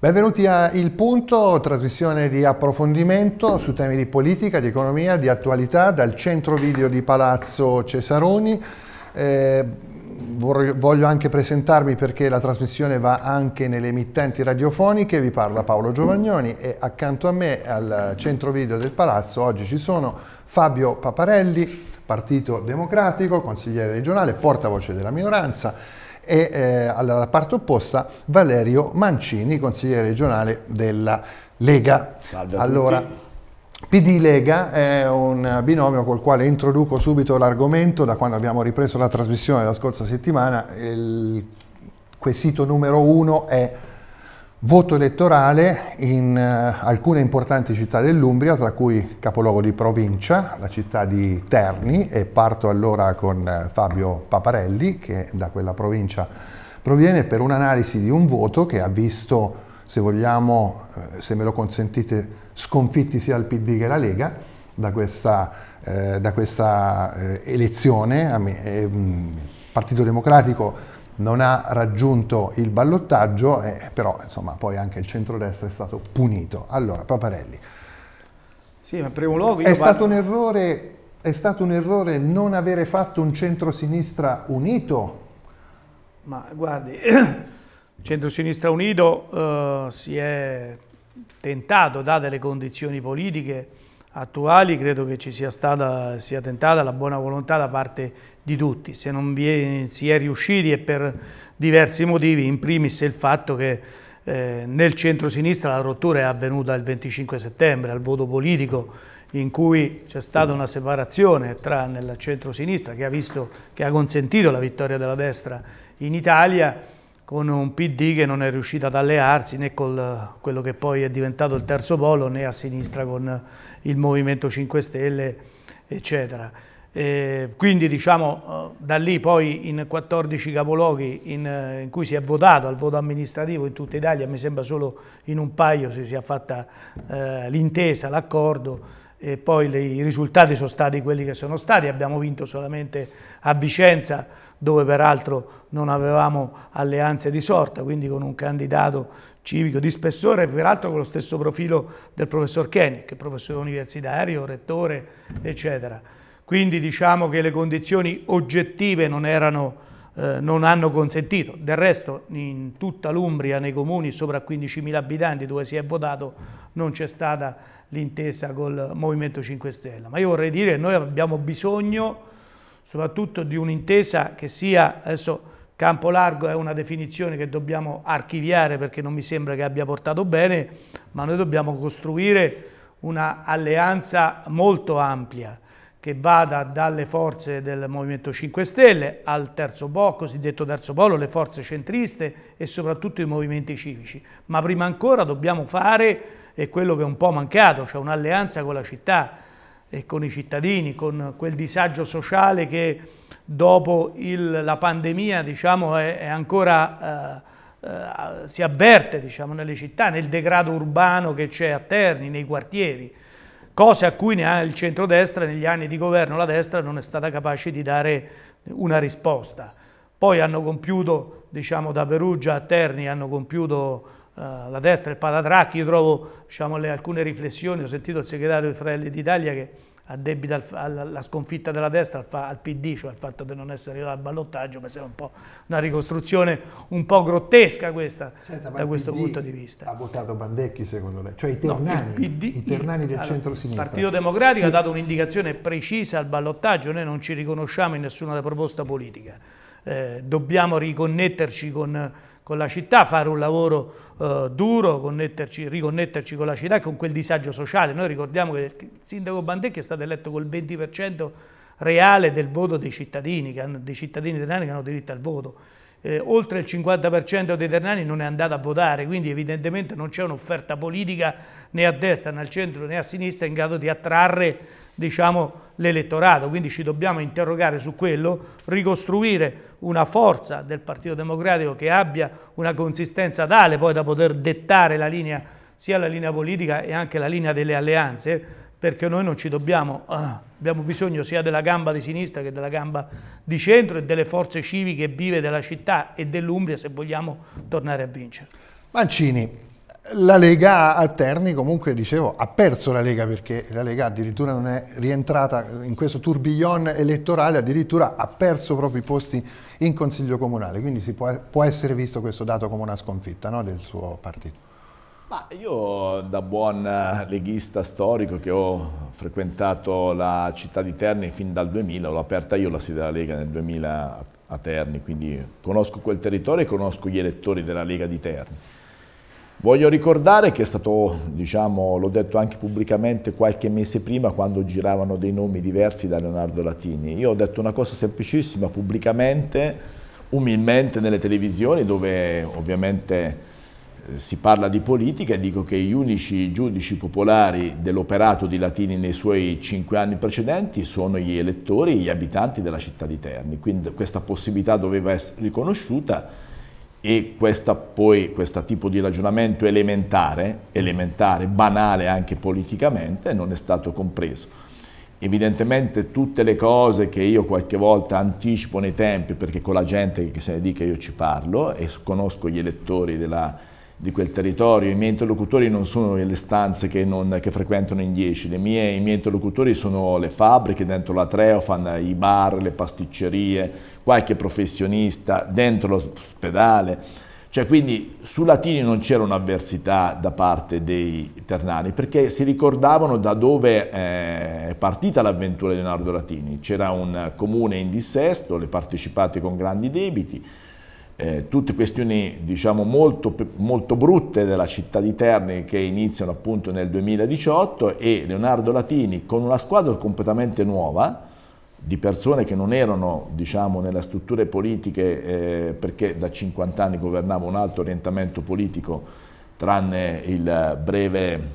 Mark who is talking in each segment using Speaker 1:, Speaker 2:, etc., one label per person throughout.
Speaker 1: Benvenuti a Il Punto, trasmissione di approfondimento su temi di politica, di economia, di attualità dal centro video di Palazzo Cesaroni. Eh, voglio anche presentarmi perché la trasmissione va anche nelle emittenti radiofoniche, vi parla Paolo Giovagnoni e accanto a me al centro video del Palazzo oggi ci sono Fabio Paparelli, Partito Democratico, consigliere regionale, portavoce della minoranza, e eh, alla parte opposta Valerio Mancini, consigliere regionale della Lega. Salve allora, PD Lega è un binomio col quale introduco subito l'argomento da quando abbiamo ripreso la trasmissione la scorsa settimana. Il quesito numero uno è Voto elettorale in eh, alcune importanti città dell'Umbria, tra cui capoluogo di provincia, la città di Terni, e parto allora con eh, Fabio Paparelli, che da quella provincia proviene, per un'analisi di un voto che ha visto, se vogliamo, eh, se me lo consentite, sconfitti sia il PD che la Lega da questa, eh, da questa eh, elezione. Eh, Partito Democratico non ha raggiunto il ballottaggio, eh, però insomma, poi anche il centrodestra è stato punito. Allora, Paparelli.
Speaker 2: Sì, ma in primo luogo è stato,
Speaker 1: errore, è stato un errore non avere fatto un centrosinistra unito?
Speaker 2: Ma guardi, il centrosinistra unito eh, si è tentato, date le condizioni politiche attuali, credo che ci sia stata sia tentata la buona volontà da parte di tutti. Se non vi è, si è riusciti è per diversi motivi, in primis il fatto che eh, nel centro-sinistra la rottura è avvenuta il 25 settembre, al voto politico in cui c'è stata una separazione tra nel centro-sinistra che che ha consentito la vittoria della destra in Italia con un PD che non è riuscito ad allearsi né con quello che poi è diventato il terzo polo né a sinistra con il Movimento 5 Stelle eccetera. Eh, quindi diciamo eh, da lì poi in 14 capoluoghi in, eh, in, cui si è votato al voto amministrativo in tutta Italia, mi sembra solo in un paio si sia fatta eh, l'intesa, l'accordo e poi le, i risultati sono stati quelli che sono stati, abbiamo vinto solamente a Vicenza dove peraltro non avevamo alleanze di sorta, quindi con un candidato civico di spessore, peraltro con lo stesso profilo del professor Kenny, che è professore universitario, rettore, eccetera. Quindi diciamo che le condizioni oggettive non, erano, eh, non hanno consentito. Del resto in tutta l'Umbria, nei comuni sopra 15.000 abitanti dove si è votato, non c'è stata l'intesa col Movimento 5 Stelle. Ma io vorrei dire che noi abbiamo bisogno soprattutto di un'intesa che sia, adesso campo largo è una definizione che dobbiamo archiviare perché non mi sembra che abbia portato bene, ma noi dobbiamo costruire una alleanza molto ampia che vada dalle forze del Movimento 5 Stelle al terzo polo, cosiddetto terzo polo, le forze centriste e soprattutto i movimenti civici. Ma prima ancora dobbiamo fare quello che è un po' mancato, cioè un'alleanza con la città e con i cittadini, con quel disagio sociale che dopo il, la pandemia diciamo, è, è ancora, eh, eh, si avverte diciamo, nelle città, nel degrado urbano che c'è a Terni, nei quartieri cose a cui ne il centrodestra negli anni di governo la destra non è stata capace di dare una risposta. Poi hanno compiuto, diciamo da Perugia a Terni, hanno compiuto eh, la destra il patatracchi, io trovo diciamo, le, alcune riflessioni, ho sentito il segretario di Fratelli d'Italia che addebita alla sconfitta della destra al, PD, cioè al fatto di non essere arrivato al ballottaggio, ma sembra un po' una ricostruzione un po' grottesca questa Senta, da questo PD punto
Speaker 1: di vista. Ha votato Bandecchi secondo lei, cioè i ternani, no, PD, i ternani del allora, centro-sinistra. Il Partito Democratico sì. ha
Speaker 2: dato un'indicazione precisa al ballottaggio, noi non ci riconosciamo in nessuna proposta politica, eh, dobbiamo riconnetterci con con la città, fare un lavoro eh, duro, riconnetterci con la città e con quel disagio sociale. Noi ricordiamo che il sindaco Bandecchi è stato eletto col 20% reale del voto dei cittadini, hanno, dei cittadini italiani che hanno diritto al voto. Eh, oltre il 50% dei ternani non è andato a votare, quindi evidentemente non c'è un'offerta politica né a destra né al centro né a sinistra in grado di attrarre diciamo, l'elettorato, quindi ci dobbiamo interrogare su quello, ricostruire una forza del Partito Democratico che abbia una consistenza tale poi da poter dettare la linea, sia la linea politica e anche la linea delle alleanze, perché noi non ci dobbiamo, ah, abbiamo bisogno sia della gamba di sinistra che della gamba di centro e delle forze civiche vive della città e dell'Umbria se vogliamo tornare a vincere.
Speaker 1: Mancini, la Lega a Terni comunque, dicevo, ha perso la Lega perché la Lega addirittura non è rientrata in questo tourbillon elettorale, addirittura ha perso proprio i posti in Consiglio Comunale, quindi può, può, essere visto questo dato come una sconfitta no, del suo partito.
Speaker 3: Ma io da buon eh, leghista storico che ho frequentato la città di Terni fin dal 2000, l'ho aperta io la sede della Lega nel 2000 a Terni, quindi conosco quel territorio e conosco gli elettori della Lega di Terni. Voglio ricordare che è stato, diciamo, l'ho detto anche pubblicamente qualche mese prima quando giravano dei nomi diversi da Leonardo Latini. Io ho detto una cosa semplicissima pubblicamente, umilmente nelle televisioni dove ovviamente eh, si parla di politica e dico che gli unici giudici popolari dell'operato di Latini nei suoi cinque anni precedenti sono gli elettori, gli abitanti della città di Terni. Quindi questa possibilità doveva essere riconosciuta e questa, poi questo tipo di ragionamento elementare, elementare, banale anche politicamente, non è stato compreso. Evidentemente tutte le cose che io qualche volta anticipo nei tempi, perché con la gente che se ne dica io ci parlo e conosco gli elettori della, di quel territorio, i miei interlocutori non sono le stanze che, non, che frequentano in 10, mie, i miei interlocutori sono le fabbriche dentro la Treofan, i bar, le pasticcerie, qualche professionista dentro l'ospedale. Cioè quindi su Latini non c'era un'avversità da parte dei ternani perché si ricordavano da dove eh, è partita l'avventura di Leonardo Latini. C'era un comune in dissesto, le partecipate con grandi debiti, eh, tutte questioni diciamo, molto, molto, brutte della città di Terni che iniziano appunto nel 2018 e Leonardo Latini con una squadra completamente nuova di persone che non erano diciamo, nelle strutture politiche eh, perché da 50 anni governava un altro orientamento politico tranne il breve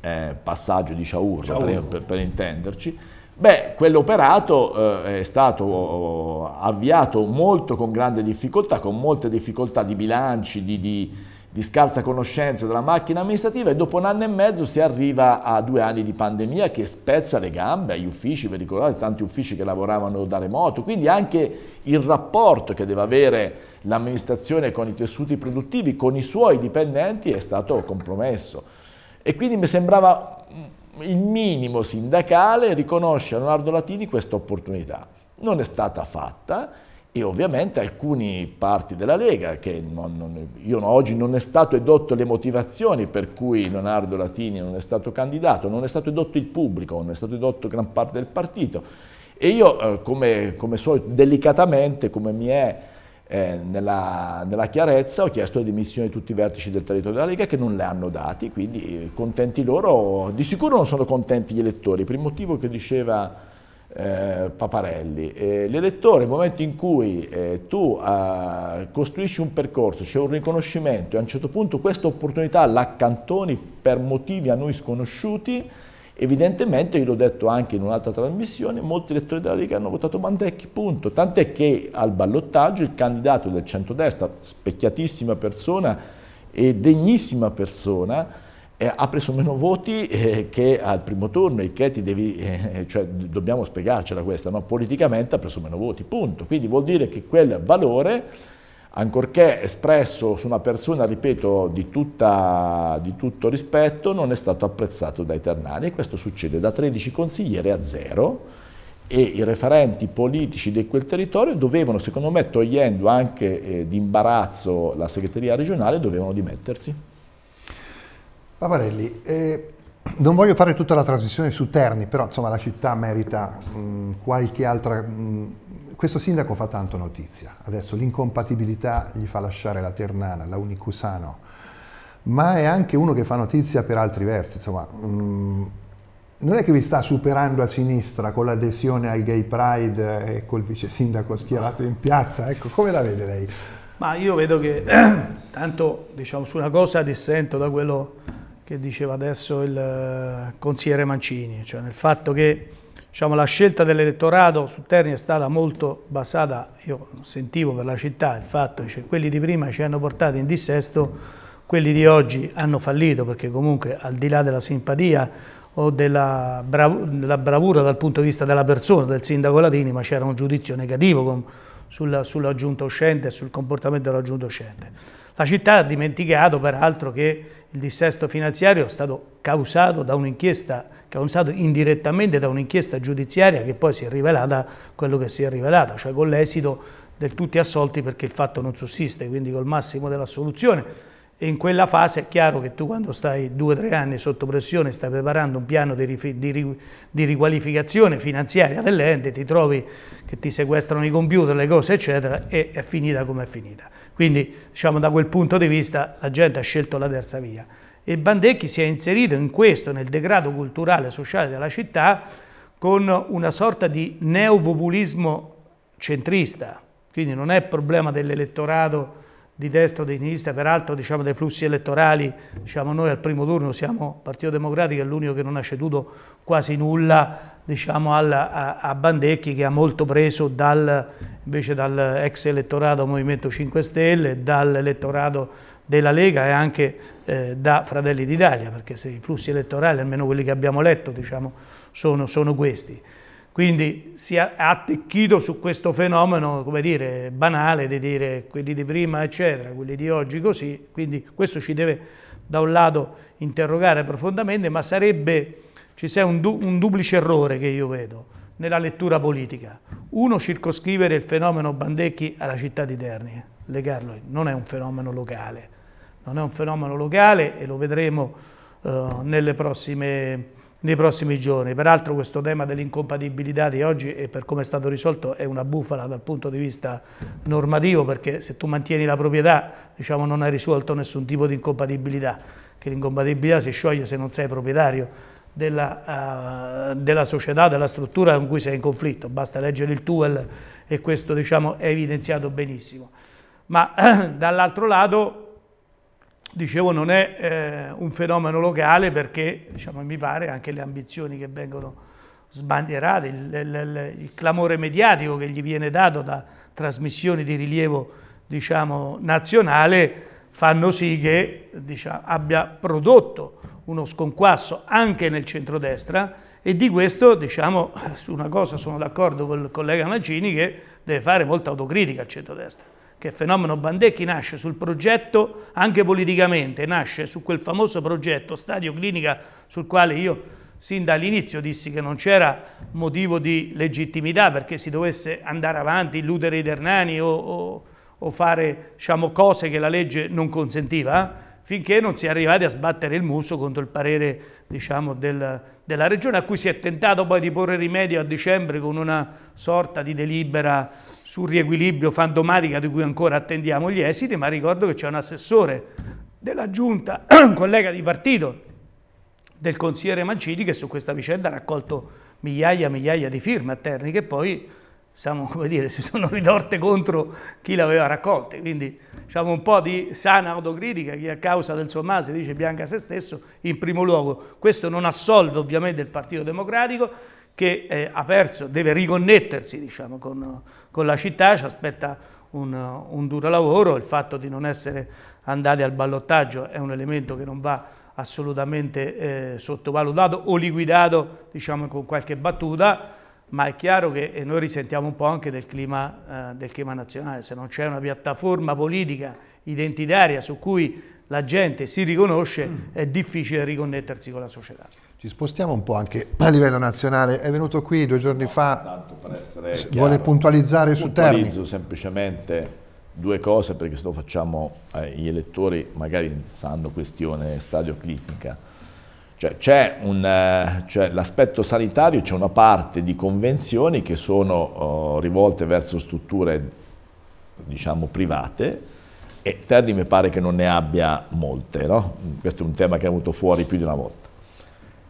Speaker 3: eh, passaggio di Sciaurra per, per intenderci Beh, quell'operato eh, è stato eh, avviato molto con grande difficoltà, con molte difficoltà di bilanci, di, di, di, scarsa conoscenza della macchina amministrativa e dopo un anno e mezzo si arriva a due anni di pandemia che spezza le gambe agli uffici, vi ricordate tanti uffici che lavoravano da remoto, quindi anche il rapporto che deve avere l'amministrazione con i tessuti produttivi, con i suoi dipendenti è stato compromesso. E quindi mi sembrava il minimo sindacale riconosce a Leonardo Latini questa opportunità. Non è stata fatta e ovviamente alcune parti della Lega, che non, non, io oggi non è stato edotto le motivazioni per cui Leonardo Latini non è stato candidato, non è stato edotto il pubblico, non è stato edotto gran parte del partito. E io, eh, come, come solito, delicatamente, come mi è eh, nella, nella, chiarezza ho chiesto le dimissioni di tutti i vertici del territorio della Lega che non le hanno dati, quindi eh, contenti loro, di sicuro non sono contenti gli elettori, per il motivo che diceva eh, Paparelli. Eh, l'elettore nel momento in cui eh, tu eh, costruisci un percorso, c'è un riconoscimento e a un certo punto questa opportunità l'accantoni per motivi a noi sconosciuti, Evidentemente, io l'ho detto anche in un'altra trasmissione, molti elettori della Lega hanno votato Mandecchi, punto. Tant'è che al ballottaggio il candidato del centrodestra, specchiatissima persona e degnissima persona, eh, ha preso meno voti eh, che al primo turno e che ti devi, eh, cioè dobbiamo spiegarcela questa, no? politicamente ha preso meno voti, punto. Quindi vuol dire che quel valore ancorché espresso su una persona, ripeto, di, tutta, di, tutto rispetto, non è stato apprezzato dai ternani. Questo succede da 13 consiglieri a zero e i referenti politici di quel territorio dovevano, secondo me, togliendo anche eh, di imbarazzo la segreteria regionale, dovevano dimettersi.
Speaker 1: Paparelli, eh, non voglio fare tutta la trasmissione su Terni, però insomma la città merita mh, mm, qualche altra... Mh, mm, questo sindaco fa tanto notizia, adesso l'incompatibilità gli fa lasciare la Ternana, la Unicusano, ma è anche uno che fa notizia per altri versi, insomma, mh, mm, non è che vi sta superando a sinistra con l'adesione al Gay Pride e col vice sindaco schierato in piazza, ecco, come la vede lei?
Speaker 2: Ma io vedo che, tanto diciamo, su una cosa dissento da quello che diceva adesso il eh, consigliere Mancini, cioè nel fatto che diciamo, la scelta dell'elettorato su Terni è stata molto basata, io sentivo per la città il fatto che cioè, quelli di prima ci hanno portato in dissesto, quelli di oggi hanno fallito perché comunque al di là della simpatia o della, brav della bravura dal punto di vista della persona, del sindaco Latini, ma c'era un giudizio negativo sulla, sulla giunta uscente e sul comportamento della giunta uscente. La città ha dimenticato peraltro che il dissesto finanziario è stato causato, da causato indirettamente da un'inchiesta giudiziaria che poi si è rivelata quello che si è rivelata, cioè con l'esito del tutti assolti perché il fatto non sussiste, quindi col massimo dell'assoluzione e in quella fase è chiaro che tu quando stai due o tre anni sotto pressione stai preparando un piano di, di, di, riqualificazione finanziaria dell'ente, ti trovi che ti sequestrano i computer, le cose eccetera e è finita come è finita. Quindi diciamo da quel punto di vista la gente ha scelto la terza via e Bandecchi si è inserito in questo, nel degrado culturale e sociale della città con una sorta di neopopulismo centrista, quindi non è problema dell'elettorato di destra o di sinistra, peraltro diciamo, dei flussi elettorali, diciamo, noi al primo turno siamo Partito Democratico, è l'unico che non ha ceduto quasi nulla diciamo, alla, a, a, Bandecchi che ha molto preso dal, invece dall'ex elettorato Movimento 5 Stelle, dall'elettorato della Lega e anche eh, da Fratelli d'Italia, perché se i flussi elettorali, almeno quelli che abbiamo letto, diciamo, sono, sono questi. Quindi si è attecchito su questo fenomeno, come dire, banale di dire quelli di prima eccetera, quelli di oggi così, quindi questo ci deve da un lato interrogare profondamente, ma sarebbe, ci sia un, du, un duplice errore che io vedo nella lettura politica. Uno, circoscrivere il fenomeno Bandecchi alla città di Terni, legarlo, non è un fenomeno locale, non è un fenomeno locale e lo vedremo eh, nelle prossime nei prossimi giorni. Peraltro questo tema dell'incompatibilità di oggi e per come è stato risolto è una bufala dal punto di vista normativo perché se tu mantieni la proprietà diciamo, non hai risolto nessun tipo di incompatibilità, che l'incompatibilità si scioglie se non sei proprietario della, uh, della, società, della struttura con cui sei in conflitto, basta leggere il TUEL e questo diciamo, è evidenziato benissimo. Ma dall'altro lato dicevo, non è eh, un fenomeno locale perché, diciamo, mi pare, anche le ambizioni che vengono sbandierate, il, il, il clamore mediatico che gli viene dato da trasmissioni di rilievo diciamo, nazionale fanno sì che diciamo, abbia prodotto uno sconquasso anche nel centrodestra e di questo, diciamo, su una cosa sono d'accordo con il collega Mancini che deve fare molta autocritica al centrodestra che il fenomeno Bandecchi nasce sul progetto, anche politicamente, nasce su quel famoso progetto Stadio Clinica sul quale io sin dall'inizio dissi che non c'era motivo di legittimità perché si dovesse andare avanti, illudere i Ternani o, o, o fare diciamo, cose che la legge non consentiva, finché non si è arrivati a sbattere il muso contro il parere diciamo, del, della regione a cui si è tentato poi di porre rimedio a dicembre con una sorta di delibera sul riequilibrio fandomatica di cui ancora attendiamo gli esiti, ma ricordo che c'è un assessore della giunta, un collega di partito del consigliere Mancini che su questa vicenda ha raccolto migliaia e migliaia di firme a Terni che poi diciamo, come dire, si sono ridorte contro chi l'aveva raccolta. Quindi diciamo, un po' di sana autocritica che a causa del suo mal si dice bianca a se stesso in primo luogo. Questo non assolve ovviamente il Partito Democratico che eh, ha perso, deve riconnettersi diciamo, con, con, la città, ci aspetta un, un duro lavoro, il fatto di non essere andati al ballottaggio è un elemento che non va assolutamente eh, sottovalutato o liquidato diciamo, con qualche battuta, ma è chiaro che noi risentiamo un po' anche del clima, eh, del clima nazionale, se non c'è una piattaforma politica identitaria su cui la gente si riconosce è difficile riconnettersi con la società.
Speaker 1: Ci spostiamo un po' anche a livello nazionale, è venuto qui due giorni no, fa, vuole chiaro, puntualizzare su Terni. Puntualizzo
Speaker 3: semplicemente due cose perché se lo facciamo eh, gli elettori magari sanno questione stadio clinica cioè, c'è cioè, l'aspetto sanitario, c'è una parte di convenzioni che sono oh, rivolte verso strutture, diciamo, private, e Terni mi pare che non ne abbia molte, no? Questo è un tema che è venuto fuori più di una volta.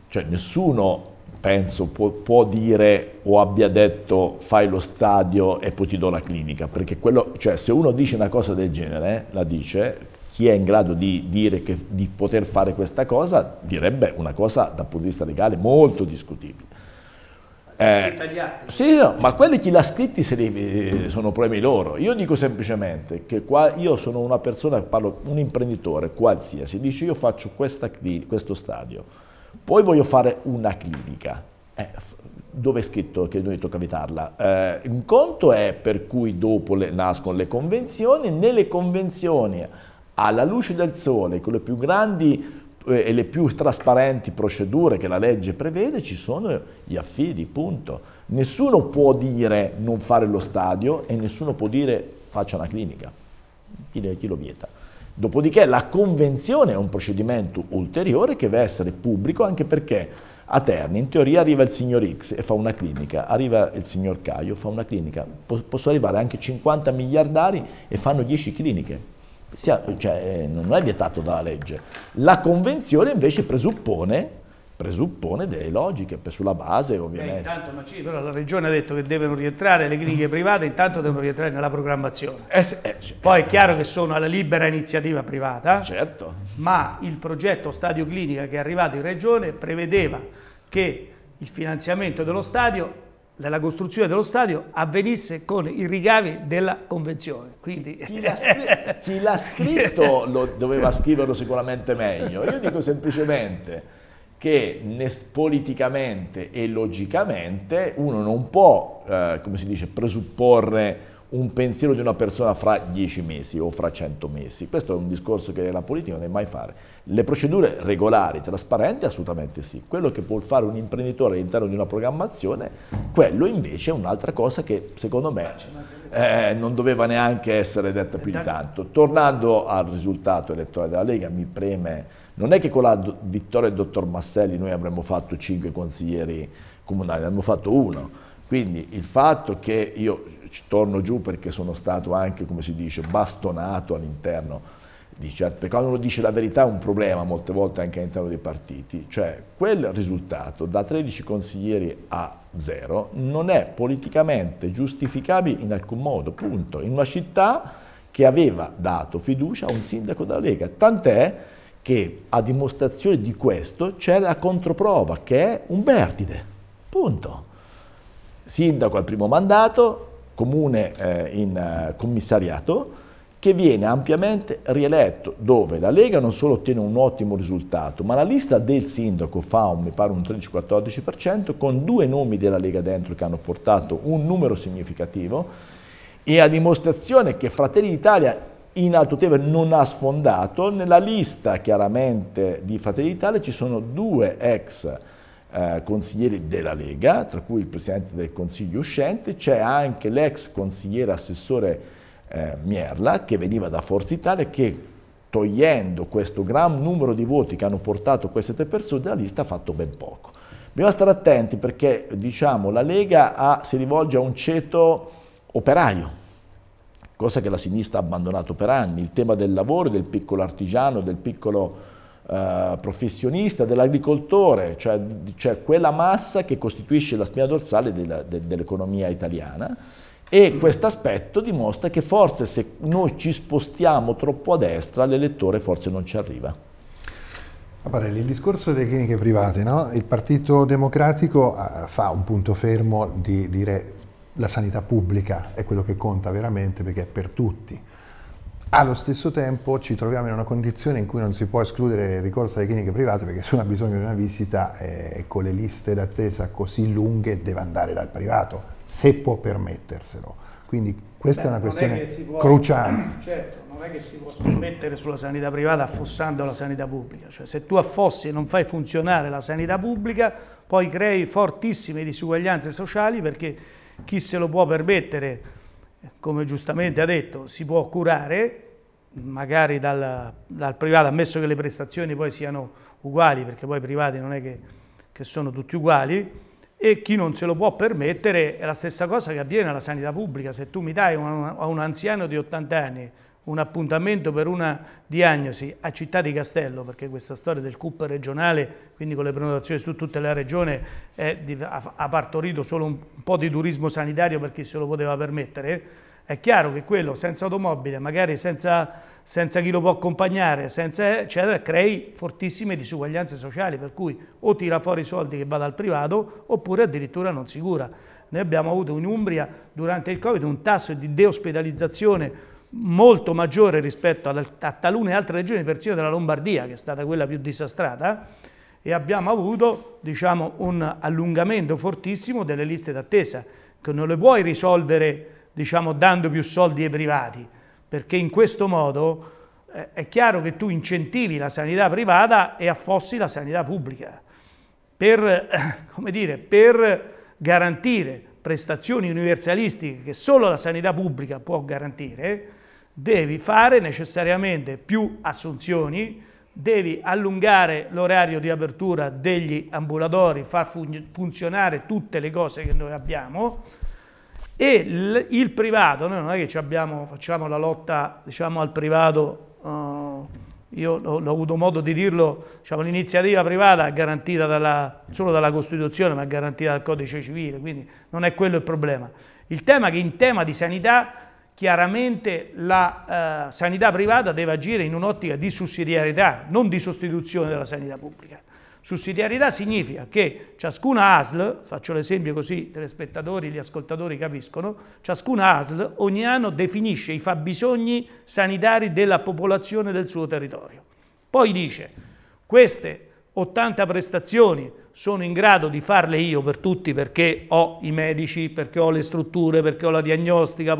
Speaker 3: Cioè, nessuno, penso, può, può dire o abbia detto fai lo stadio e poi ti do la clinica, perché quello, cioè, se uno dice una cosa del genere, la dice, chi è in grado di dire che, di poter fare questa cosa direbbe una cosa dal punto di vista legale molto discutibile. Eh, sì, no, ma quelli chi l'ha scritti li, eh, sono problemi loro. Io dico semplicemente che qua io sono una persona, parlo, un imprenditore qualsiasi, dice io faccio questa, questo stadio, poi voglio fare una clinica. Eh, dove è scritto che noi tocca evitarla? Eh, un conto è per cui dopo le, nascono le convenzioni, nelle convenzioni alla luce del sole, con le più grandi eh, e le più trasparenti procedure che la legge prevede, ci sono gli affidi, punto. Nessuno può dire non fare lo stadio e nessuno può dire faccia una clinica. Chi lo vieta? Dopodiché la convenzione è un procedimento ulteriore che deve essere pubblico anche perché a Terni in teoria arriva il signor X e fa una clinica, arriva il signor Caio, e fa una clinica, possono arrivare anche 50 miliardari e fanno 10 cliniche sia, cioè, eh, non è vietato dalla legge. La convenzione invece presuppone presuppone delle logiche sulla base ovviamente. Eh,
Speaker 2: intanto, ma sì, però la regione ha detto che devono rientrare le cliniche private, intanto devono rientrare nella programmazione. Eh, eh, Poi è chiaro che sono alla libera iniziativa privata, certo. ma il progetto Stadio Clinica che è arrivato in regione prevedeva che il finanziamento dello stadio della costruzione dello stadio avvenisse con i ricavi della convenzione. Quindi... Chi,
Speaker 3: chi l'ha scritto lo doveva scriverlo sicuramente meglio. Io dico semplicemente che politicamente e logicamente uno non può, eh, come si dice, presupporre un pensiero di una persona fra dieci mesi o fra cento mesi. Questo è un discorso che la politica non deve mai fare. Le procedure regolari, trasparenti, assolutamente sì. Quello che può fare un imprenditore all'interno di una programmazione, quello invece è un'altra cosa che secondo me eh, non doveva neanche essere detta più di tanto. Tornando al risultato elettorale della Lega, mi preme... Non è che con la vittoria del dottor Masselli noi avremmo fatto cinque consiglieri comunali, ne abbiamo fatto uno. Quindi il fatto che io torno giù perché sono stato anche, come si dice, bastonato all'interno di certe perché quando uno dice la verità è un problema molte volte anche all'interno dei partiti, cioè quel risultato da 13 consiglieri a zero non è politicamente giustificabile in alcun modo, punto, in una città che aveva dato fiducia a un sindaco della Lega, tant'è che a dimostrazione di questo c'è la controprova che è un vertide, punto. Sindaco al primo mandato, comune eh, in eh, commissariato, che viene ampiamente rieletto, dove la Lega non solo ottiene un ottimo risultato, ma la lista del sindaco fa, un, mi pare, un 13-14%, con due nomi della Lega dentro che hanno portato un numero significativo, e a dimostrazione che Fratelli d'Italia in Alto Tevere non ha sfondato, nella lista chiaramente di Fratelli d'Italia ci sono due ex eh, consiglieri della Lega, tra cui il presidente del consiglio uscente, c'è anche l'ex consigliere assessore eh, Mierla che veniva da Forza Italia che togliendo questo gran numero di voti che hanno portato queste tre persone dalla lista ha fatto ben poco. Bisogna stare attenti perché diciamo, la Lega ha, si rivolge a un ceto operaio, cosa che la sinistra ha abbandonato per anni, il tema del lavoro, del piccolo artigiano, del piccolo eh, professionista, dell'agricoltore, cioè, cioè, quella massa che costituisce la spina dorsale della, de, dell'economia italiana. E questo aspetto dimostra che forse se noi ci spostiamo troppo a destra, l'elettore forse non ci arriva.
Speaker 1: Apparelli, ah, il discorso delle cliniche private, no? il Partito Democratico eh, fa un punto fermo di dire la sanità pubblica è quello che conta veramente perché è per tutti, allo stesso tempo ci troviamo in una condizione in cui non si può escludere il ricorso alle cliniche private perché se uno ha bisogno di una visita eh, con le liste d'attesa così lunghe deve andare dal privato, se può permetterselo. Quindi questa Beh, è una questione è può, cruciale.
Speaker 2: Certo, non è che si può scommettere sulla sanità privata affossando la sanità pubblica. Cioè se tu affossi e non fai funzionare la sanità pubblica poi crei fortissime disuguaglianze sociali perché chi se lo può permettere come giustamente ha detto, si può curare, magari dal, dal, privato, ammesso che le prestazioni poi siano uguali, perché poi i privati non è che, che sono tutti uguali, e chi non se lo può permettere è la stessa cosa che avviene alla sanità pubblica. Se tu mi dai una, a un anziano di 80 anni un appuntamento per una diagnosi a Città di Castello, perché questa storia del CUP regionale, quindi con le prenotazioni su tutta la regione, è, ha, partorito solo un, un po' di turismo sanitario per chi se lo poteva permettere, è chiaro che quello senza automobile, magari senza, senza chi lo può accompagnare, senza, eccetera, crei fortissime disuguaglianze sociali, per cui o tira fuori i soldi che va dal privato oppure addirittura non si cura. Noi abbiamo avuto in Umbria durante il Covid un tasso di deospedalizzazione molto maggiore rispetto a talune altre regioni, persino della Lombardia, che è stata quella più disastrata, e abbiamo avuto diciamo, un allungamento fortissimo delle liste d'attesa, che non le puoi risolvere diciamo, dando più soldi ai privati, perché in questo modo eh, è chiaro che tu incentivi la sanità privata e affossi la sanità pubblica. Per, eh, come dire, per garantire prestazioni universalistiche che solo la sanità pubblica può garantire, devi fare necessariamente più assunzioni, devi allungare l'orario di apertura degli ambulatori, far funzionare tutte le cose che noi abbiamo, e il, il privato, noi non è che abbiamo, facciamo la lotta diciamo, al privato, uh, io ho, ho, avuto modo di dirlo, diciamo, l'iniziativa privata è garantita dalla, solo dalla Costituzione, ma è garantita dal Codice Civile, quindi non è quello il problema. Il tema è che in tema di sanità chiaramente la eh, sanità privata deve agire in un'ottica di sussidiarietà, non di sostituzione della sanità pubblica. Sussidiarietà significa che ciascuna ASL, faccio l'esempio così i telespettatori, gli ascoltatori capiscono, ciascuna ASL ogni anno definisce i fabbisogni sanitari della popolazione del suo territorio. Poi dice, queste 80 prestazioni sono in grado di farle io per tutti perché ho i medici, perché ho le strutture, perché ho la diagnostica,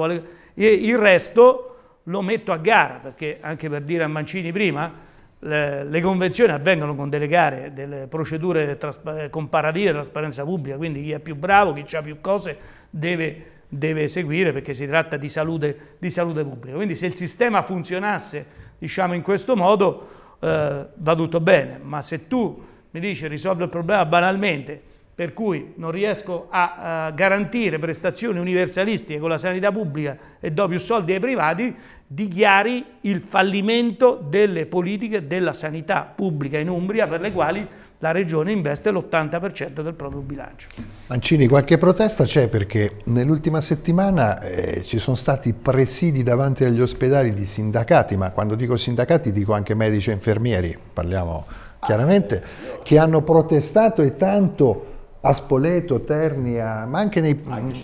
Speaker 2: e il resto lo metto a gara, perché anche per dire a Mancini prima, le, le convenzioni avvengono con delle gare, delle procedure traspa comparative, trasparenza pubblica, quindi chi è più bravo, chi ha più cose deve, deve seguire perché si tratta di salute, di salute, pubblica. Quindi se il sistema funzionasse diciamo, in questo modo eh, va tutto bene, ma se tu mi dici risolvi il problema banalmente, per cui non riesco a uh, garantire prestazioni universalistiche con la sanità pubblica e do più soldi ai privati, dichiari il fallimento delle politiche della sanità pubblica in Umbria per le quali la regione investe l'80% del proprio bilancio.
Speaker 1: Mancini, qualche protesta c'è perché nell'ultima settimana eh, ci sono stati presidi davanti agli ospedali di sindacati, ma quando dico sindacati dico anche medici e infermieri, parliamo chiaramente, che hanno protestato e tanto a Spoleto, Ternia, ma anche nei,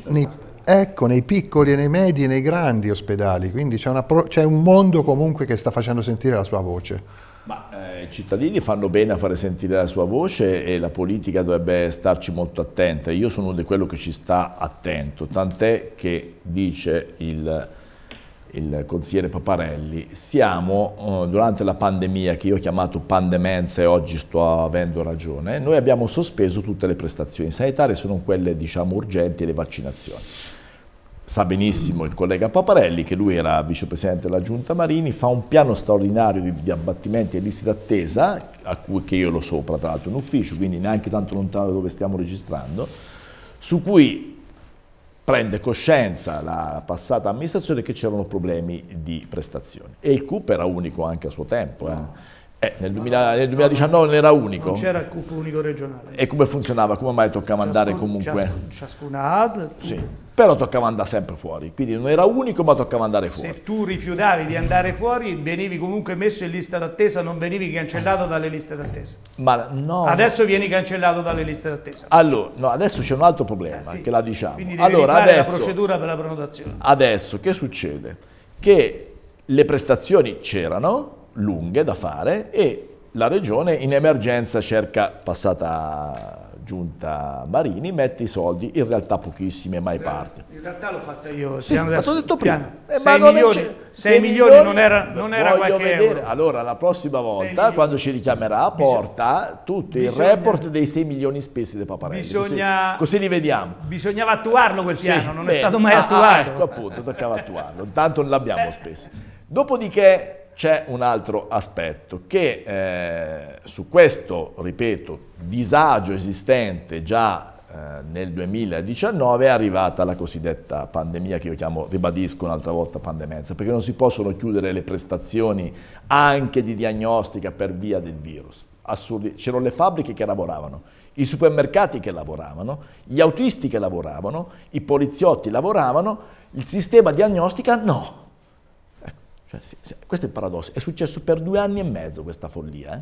Speaker 1: nei, ecco, nei piccoli e nei medi e nei grandi ospedali, quindi c'è un mondo comunque che sta facendo sentire la sua voce. Ma eh, i cittadini
Speaker 3: fanno bene a fare sentire la sua voce e la politica dovrebbe starci molto attenta. Io sono uno di quello che ci sta attento, tant'è che dice il il consigliere Paparelli, siamo eh, durante la pandemia che io ho chiamato pandemenza e oggi sto avendo ragione, noi abbiamo sospeso tutte le prestazioni sanitarie, se non quelle diciamo urgenti e le vaccinazioni. Sa benissimo il collega Paparelli che lui era vicepresidente della Giunta Marini, fa un piano straordinario di, abbattimenti e liste d'attesa, a cui che io lo sopra tra l'altro in ufficio, quindi neanche tanto lontano da dove stiamo registrando, su cui prende coscienza la passata amministrazione che c'erano problemi di prestazioni. E il CUP era unico anche a suo tempo. Eh. Eh, nel, 2000, nel, 2019 non era unico. Non c'era
Speaker 2: il CUP unico regionale.
Speaker 3: E come funzionava? Come mai toccava Ciascun, andare comunque? Ciascuna, ciascuna ASL, sì però toccava andare sempre fuori, quindi non era unico ma toccava andare fuori. Se
Speaker 2: tu rifiutavi di andare fuori venivi comunque messo in lista d'attesa, non venivi cancellato dalle liste d'attesa. Ma no. Adesso vieni cancellato dalle liste d'attesa.
Speaker 3: Allora, no, adesso c'è un altro problema eh, sì. che la diciamo. Quindi devi allora, adesso, la procedura
Speaker 2: per la prenotazione.
Speaker 3: Adesso che succede? Che le prestazioni c'erano, lunghe da fare, e la regione in emergenza cerca, passata giunta Marini, metti i soldi, in realtà pochissimi e mai eh, parte.
Speaker 2: In realtà l'ho fatta io, siamo sì, ma sono detto prima. Eh, 6, milioni, 6, 6 milioni, milioni, non era, non era qualche vedere. euro.
Speaker 3: Allora la prossima volta, quando ci richiamerà, porta tutto il report dei 6 milioni spesi da Paparelli. così, così, li vediamo.
Speaker 2: Bisognava attuarlo quel piano, sì, non beh, è stato mai ah, ah attuato. Ah, ecco
Speaker 3: appunto, toccava attuarlo, intanto non l'abbiamo eh. speso. Dopodiché c'è un altro aspetto che eh, su questo, ripeto, disagio esistente già eh, nel 2019 è arrivata la cosiddetta pandemia che io chiamo, ribadisco un'altra volta, pandemenza, perché non si possono chiudere le prestazioni anche di diagnostica per via del virus. Assurdi. C'erano le fabbriche che lavoravano, i supermercati che lavoravano, gli autisti che lavoravano, i poliziotti lavoravano, il sistema diagnostica no cioè, sì, sì, questo è il paradosso. È successo per due anni e mezzo questa follia. Eh?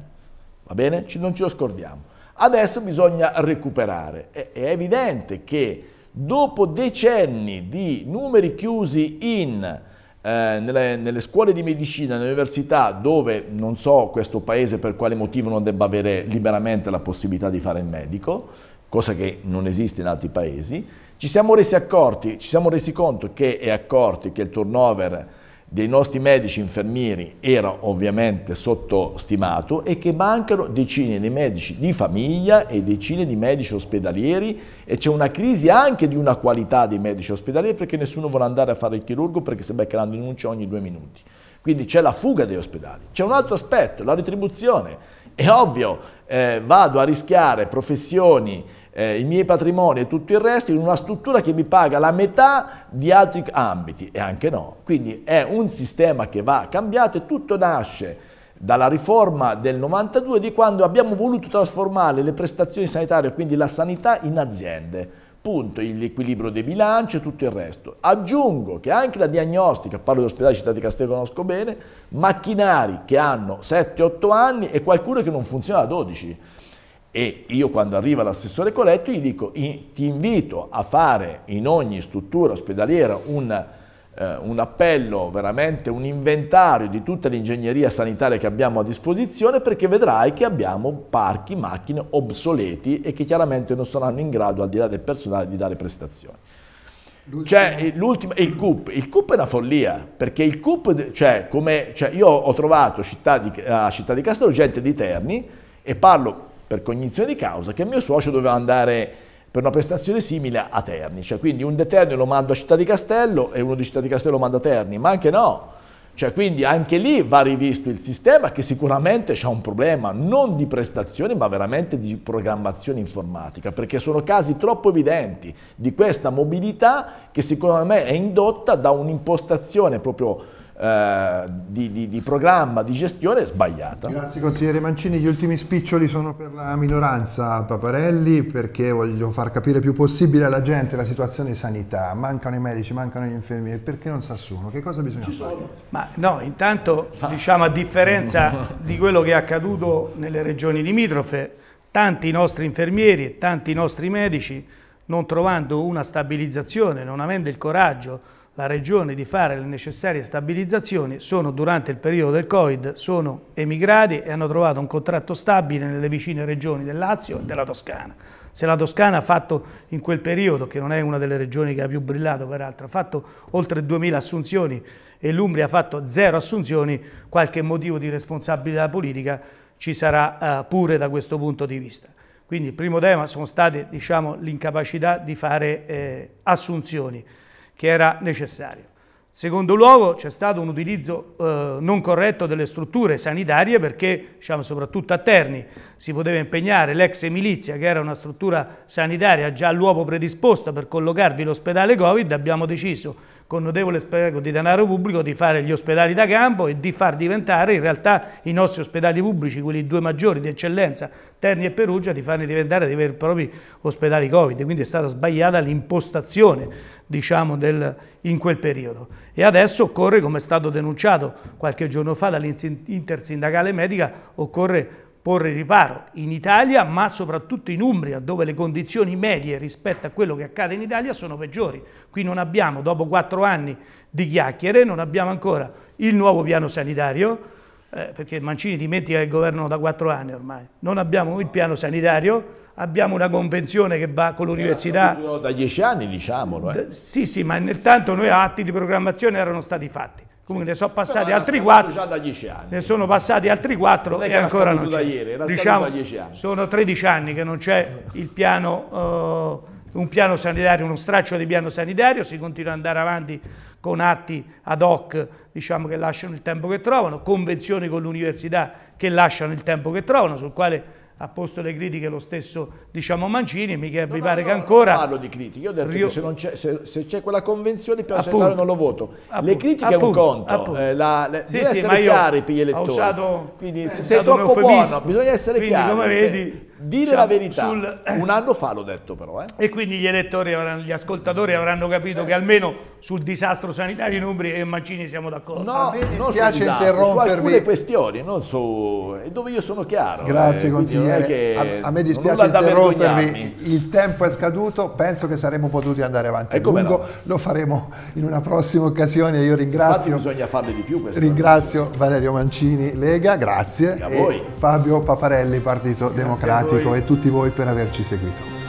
Speaker 3: Va bene? Ci, non ce lo scordiamo. Adesso bisogna recuperare. È, è evidente che dopo decenni di numeri chiusi in... Eh, nelle, nelle, scuole di medicina, nelle università, dove non so questo paese per quale motivo non debba avere liberamente la possibilità di fare il medico, cosa che non esiste in altri paesi, ci siamo resi, accorti, ci siamo resi conto che, e accorti che il turnover dei nostri medici infermieri era ovviamente sottostimato e che mancano decine di medici di famiglia e decine di medici ospedalieri e c'è una crisi anche di una qualità dei medici ospedalieri perché nessuno vuole andare a fare il chirurgo perché si becca la denuncia ogni due minuti. Quindi c'è la fuga degli ospedali. C'è un altro aspetto, la retribuzione. È ovvio, eh, vado a rischiare professioni, eh, i miei patrimoni e tutto il resto in una struttura che mi paga la metà di altri ambiti, e anche no. Quindi è un sistema che va cambiato e tutto nasce dalla riforma del 92 di quando abbiamo voluto trasformare le prestazioni sanitarie, quindi la sanità, in aziende punto l'equilibrio dei bilanci e tutto il resto. Aggiungo che anche la diagnostica, parlo di ospedali città di Castello, conosco bene, macchinari che hanno 7-8 anni e qualcuno che non funziona a 12. E io quando arriva l'assessore Coletto gli dico ti invito a fare in ogni struttura ospedaliera un eh, un appello, veramente un inventario di tutta l'ingegneria sanitaria che abbiamo a disposizione perché vedrai che abbiamo parchi, macchine obsoleti e che chiaramente non saranno in grado, al di là del personale, di dare prestazioni. Cioè, il CUP, il CUP è una follia, perché il CUP, cioè, come, cioè io ho trovato città di, eh, a Città di Castello gente di Terni e parlo per cognizione di causa che mio suocero doveva andare per una prestazione simile a Terni, cioè quindi un De Terni lo mando a Città di Castello e uno di Città di Castello lo manda a Terni, ma anche no, cioè, quindi anche lì va rivisto il sistema che sicuramente c'è un problema, non di prestazioni ma veramente di programmazione informatica, perché sono casi troppo evidenti di questa mobilità che secondo me è indotta da un'impostazione proprio eh, di, di, di, programma, di gestione sbagliata. Grazie consigliere
Speaker 1: Mancini, gli ultimi spiccioli sono per la minoranza Paparelli perché voglio far capire più possibile alla gente la situazione di sanità, mancano i medici, mancano gli infermieri, perché non sa nessuno, che cosa bisogna Ci fare? Sono.
Speaker 2: Ma no, intanto diciamo a differenza di quello che è accaduto nelle regioni limitrofe, tanti nostri infermieri e tanti nostri medici non trovando una stabilizzazione, non avendo il coraggio la Regione di fare le necessarie stabilizzazioni, sono durante il periodo del Covid, sono emigrati e hanno trovato un contratto stabile nelle vicine regioni del Lazio e della Toscana. Se la Toscana ha fatto in quel periodo, che non è una delle regioni che ha più brillato peraltro, ha fatto oltre 2.000 assunzioni e l'Umbria ha fatto zero assunzioni, qualche motivo di responsabilità politica ci sarà eh, pure da questo punto di vista. Quindi il primo tema sono state diciamo, l'incapacità di fare eh, assunzioni che era necessario. secondo luogo c'è stato un utilizzo eh, non corretto delle strutture sanitarie perché diciamo, soprattutto a Terni si poteva impegnare l'ex milizia che era una struttura sanitaria già all'uopo predisposta per collocarvi l'ospedale Covid, abbiamo deciso con notevole spreco di denaro pubblico di fare gli ospedali da campo e di far diventare in realtà i nostri ospedali pubblici, quelli due maggiori di eccellenza, Terni e Perugia, di farli diventare dei veri e propri ospedali Covid. Quindi è stata sbagliata l'impostazione diciamo, in quel periodo. E adesso occorre, come è stato denunciato qualche giorno fa dall'intersindacale medica, occorre porre riparo in Italia, ma soprattutto in Umbria, dove le condizioni medie rispetto a quello che accade in Italia sono peggiori. Qui non abbiamo, dopo quattro anni di chiacchiere, non abbiamo ancora il nuovo piano sanitario, eh, perché Mancini dimentica che governano da quattro anni ormai, non abbiamo il piano sanitario, abbiamo una convenzione che va con l'università... Eh, da dieci anni diciamolo. Eh. Sì, sì, ma nel tanto noi atti di programmazione erano stati fatti. Comunque ne sono passati altri quattro. Già da 10 anni. Ne sono passati altri quattro e ancora non c'è. Ieri, era diciamo, da 10 anni. Sono 13 anni che non c'è il piano, eh, un piano sanitario, uno straccio di piano sanitario, si continua ad andare avanti con atti ad hoc diciamo, che lasciano il tempo che trovano, convenzioni con l'università che lasciano il tempo che trovano, sul quale ha posto le critiche lo stesso diciamo Mancini, mica no, mi pare no, che ancora... Non parlo di critiche, io ho detto Rio...
Speaker 3: che se, c'è quella convenzione per piano non lo voto. Appunto, le critiche appunto, è un conto, eh, la, la, sì, sì, essere chiari per gli elettori. Usato, quindi se sei troppo buono, bisogna essere quindi, chiari. come cioè, vedi... Dire diciamo, la verità, sul... un anno fa l'ho detto però. Eh.
Speaker 2: E quindi gli elettori, gli ascoltatori avranno capito eh. che almeno sul disastro sanitario in Umbria e Mancini siamo d'accordo.
Speaker 3: No, mi dispiace disastro, interrompervi. Su alcune questioni, non su... dove io sono chiaro. Grazie eh, consigliere, a, a, me dispiace interrompermi,
Speaker 1: il tempo è scaduto, penso che saremmo potuti andare avanti ecco lungo, no. lo faremo in una prossima occasione, io ringrazio. Infatti bisogna
Speaker 3: farne di più Ringrazio
Speaker 1: prossima. Valerio Mancini, Lega, grazie. E a voi. Fabio Paparelli, Partito grazie Democratico e tutti voi per averci seguito.